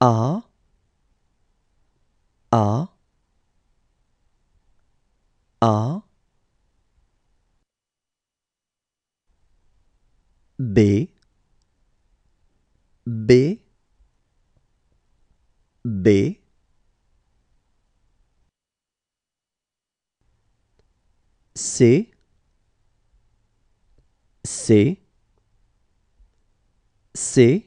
A A A B B B C C C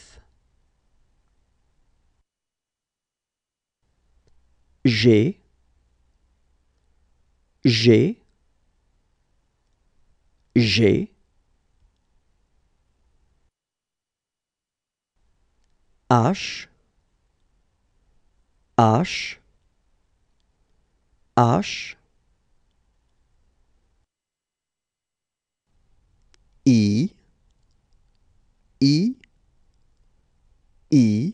G G G H H H I I I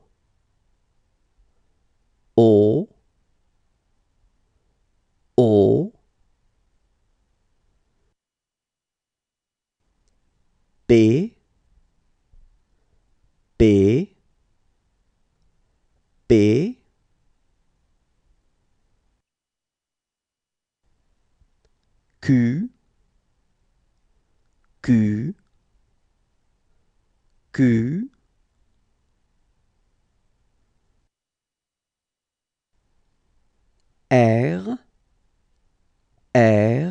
B B B Q Q Q R R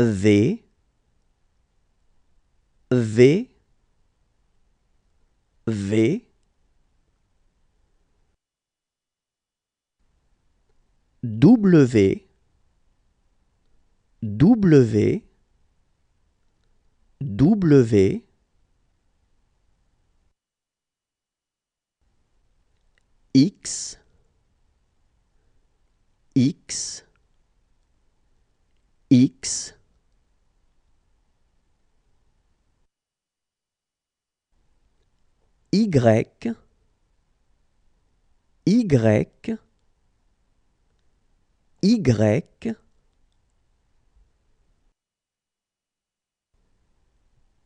V V V W W W X X X Y, Y, Y,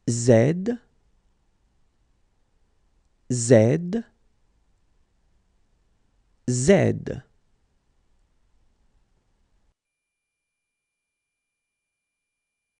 Z, Z, Z.